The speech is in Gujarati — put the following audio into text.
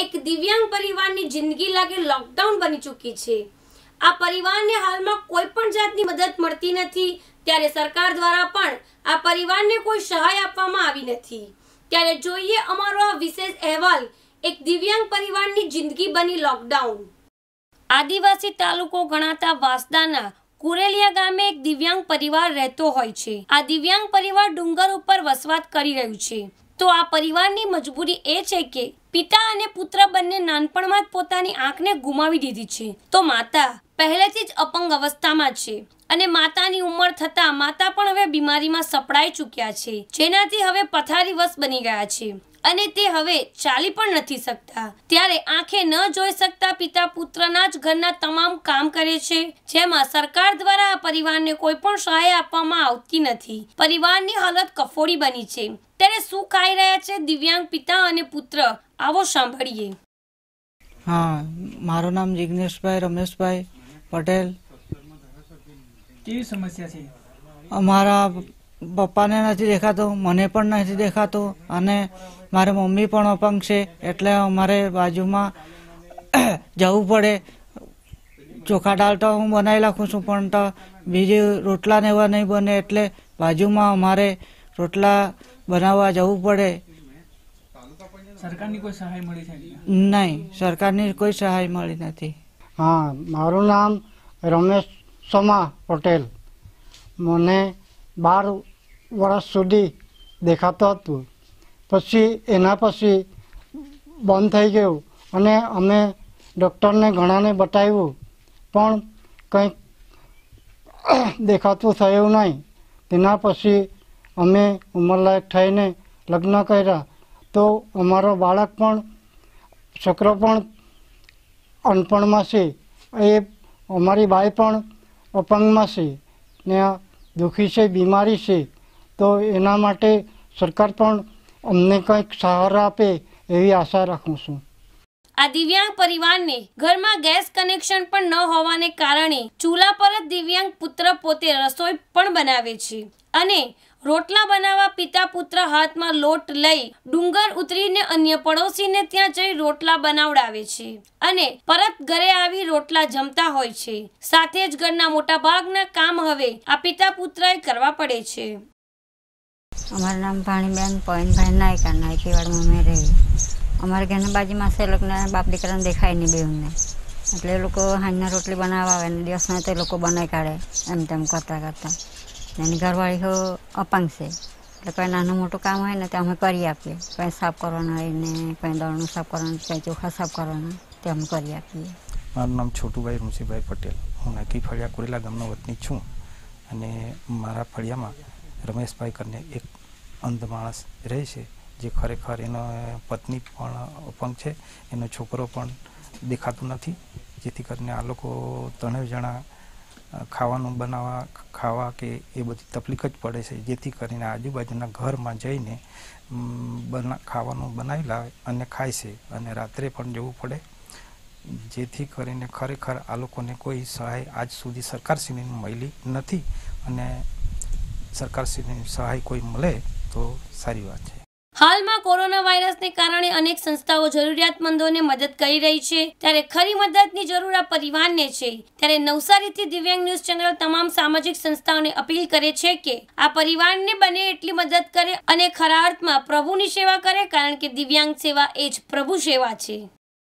એક દિવ્યાંગ પરિવારની જિંદગી લાગે લોકડાઉન બની ચૂકી છે આ પરિવારને હાલમાં કોઈ પણ જાતની મદદ મળતી નથી ત્યારે સરકાર દ્વારા પણ આ પરિવારને કોઈ સહાય આપવામાં આવી નથી ત્યારે જોઈએ અમારો આ વિશેષ અહેવાલ એક દિવ્યાંગ પરિવારની જિંદગી બની લોકડાઉન આદિવાસી તાલુકો ગણાતા વાસદાના કુરેલિયા ગામે એક દિવ્યાંગ પરિવાર રહેતો હોય છે આ દિવ્યાંગ પરિવાર ડુંગર ઉપર વસવાટ કરી રહ્યું છે તો આ પરિવારની મજબૂરી એ છે કે પિતા અને પુત્ર બંને નાનપણમાં જ પોતાની આંખને ગુમાવી દીધી છે તો માતા પહેલેથી જ અપંગ અવસ્થામાં છે અને માતાની ઉંમર થતાં માતા પણ હવે બીમારીમાં સપડાઈ ચૂક્યા છે જેનાથી હવે પથારીવશ બની ગયા છે અને તે હવે ચાલી પણ નથી શકતા ત્યારે આંખે ન જોઈ શકતા પિતા પુત્રના જ ઘરના તમામ કામ કરે છે જેમાં સરકાર દ્વારા આ પરિવારને કોઈ પણ સહાય આપવામાં આવતી નથી પરિવારની હાલત કફોડી બની છે ત્યારે શું ખાઈ રહ્યા છે દિવ્યાંગ પિતા અને પુત્ર આવો સાંભળીએ હા મારું નામ જિગ્નેશભાઈ રમેશભાઈ પટેલ કેવી સમસ્યા છે અમારા પપ્પાને નથી દેખાતો મને પણ નથી દેખાતો અને મારી મમ્મી પણ અપંગ છે એટલે અમારે બાજુમાં જવું પડે ચોખા દાળ તો હું બનાવી નાખું છું પણ તો બીજી રોટલા ને એવા નહીં બને એટલે બાજુમાં અમારે રોટલા બનાવવા જવું પડે સરકારની કોઈ સહાય મળી છે નહીં સરકારની કોઈ સહાય મળી નથી હા મારું નામ રમેશ સમા પટેલ મને બાર વર્ષ સુધી દેખાતું હતું પછી એના પછી બંધ થઈ ગયું અને અમે ડૉક્ટરને ઘણાને બતાવ્યું પણ કંઈ દેખાતું થયું નહીં તેના પછી અમે ઉંમરલાયક થઈને લગ્ન કર્યા તો અમારો બાળક પણ છોકરો પણ અનપણમાં છે એ અમારી બાઈ પણ અપંગમાં છે ને દુઃખી છે બીમારી છે તો એના માટે સરકાર પણ અમને કંઈક સહારા આપે એવી આશા રાખું છું આ દિવ્યાંગ પરિવારને ઘરમાં ગેસ કનેક્શન પણ ન હોવાને કારણે ચૂલા પર જ દિવ્યાંગ પુત્ર પોતે રસોઈ પણ બનાવે છે અને રોટલા બનાવવા પિતા પુત્ર હાથમાં લોટ લઈ ડુંગર ઉતરીને અન્ય પડોશીને ત્યાં જઈ રોટલા બનાવડાવે છે અને પરત ઘરે આવી રોટલા જમતા હોય છે સાથે જ ઘરના મોટા ભાગના કામ હવે આ પિતા પુત્રએ કરવા પડે છે અમારું નામ ભાણીબેન પવનભાઈ નાયકા નાયકીવાડમાં મેં રહી અમારા ઘરના બાજુમાં છે એ લોકોને બાપ દીકરાને દેખાય નહીં બેઉને એટલે એ લોકો હાંજના રોટલી બનાવવા આવે અને દિવસના તો એ લોકો બનાવી કાઢે એમ તેમ કરતાં કરતાં એની ઘરવાળી હો અપંગ છે એટલે કંઈ નાનું મોટું કામ હોય ને તે અમે કરી આપીએ કંઈ સાફ કરવાનું હોય ને કંઈ દળનું સાફ કરવાનું કંઈ ચોખા સાફ કરવાનું તે અમે કરી આપીએ મારું નામ છોટુભાઈ રૂસીભાઈ પટેલ હું નાકી ફળિયા કુરેલા ગામનો વતની છું અને મારા ફળિયામાં રમેશભાઈ કરીને એક અંધ માણસ રહે છે જે ખરેખર એનો પત્ની પણ અપંગ છે એનો છોકરો પણ દેખાતું નથી જેથી કરીને આ લોકો ત્રણેય જણા ખાવાનું બનાવવા ખાવા કે એ બધી તકલીફ જ પડે છે જેથી કરીને આજુબાજુના ઘરમાં જઈને બના ખાવાનું બનાવી લાવે અને ખાય છે અને રાત્રે પણ જવું પડે જેથી કરીને ખરેખર આ લોકોને કોઈ સહાય આજ સુધી સરકારશ્રીની મળી નથી અને સરકારશ્રીની સહાય કોઈ મળે તો સારી વાત છે હાલમાં કોરોના વાયરસને કારણે અનેક સંસ્થાઓ જરૂરિયાતમંદોને મદદ કરી રહી છે ત્યારે ખરી મદદની જરૂર આ પરિવારને છે ત્યારે નવસારીથી દિવ્યાંગ ન્યૂઝ ચેનલ તમામ સામાજિક સંસ્થાઓને અપીલ કરે છે કે આ પરિવારને બને એટલી મદદ કરે અને ખરા અર્થમાં પ્રભુની સેવા કરે કારણ કે દિવ્યાંગ સેવા એ જ પ્રભુ સેવા છે